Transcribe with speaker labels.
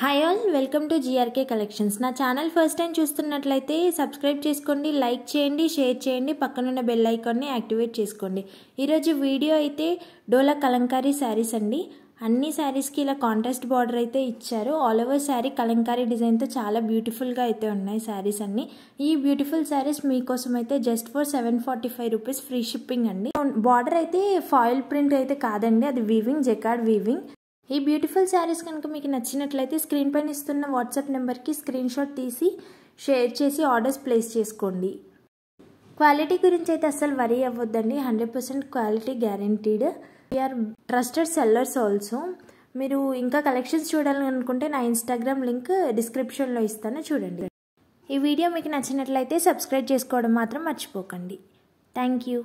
Speaker 1: hi all welcome to GRK collections నా channel first time చూస్తున్నట్లయితే subscribe చేసుకోండి like చేయండి షేర్ చేయండి పక్కనున్న బెల్ ఐకాన్ని యాక్టివేట్ చేసుకోండి ఈరోజు వీడియో అయితే డోలా కలంకారీ శారీస్ అండి అన్ని శారీస్కి ఇలా కాంట్రాస్ట్ బార్డర్ అయితే ఇచ్చారు ఆల్ ఓవర్ శారీ కలంకారీ డిజైన్తో చాలా బ్యూటిఫుల్గా అయితే ఉన్నాయి శారీస్ అన్ని ఈ బ్యూటిఫుల్ శారీస్ మీకోసం అయితే just for seven forty five rupees free shipping అండి బార్డర్ అయితే ఫాయిల్ ప్రింట్ అయితే కాదండి అది వీవింగ్ జెకార్డ్ వీవింగ్ ఈ బ్యూటిఫుల్ శారీస్ కనుక మీకు నచ్చినట్లయితే స్క్రీన్ పైన ఇస్తున్న వాట్సాప్ నెంబర్కి స్క్రీన్ షాట్ తీసి షేర్ చేసి ఆర్డర్స్ ప్లేస్ చేసుకోండి క్వాలిటీ గురించి అయితే అసలు వరీ అవ్వద్దండి hundred percent quality guaranteed we are trusted sellers also మీరు ఇంకా కలెక్షన్స్ చూడాలనుకుంటే నా ఇన్స్టాగ్రామ్ లింక్ డిస్క్రిప్షన్లో ఇస్తాను చూడండి ఈ వీడియో మీకు నచ్చినట్లయితే సబ్స్క్రైబ్ చేసుకోవడం మాత్రం మర్చిపోకండి థ్యాంక్ యూ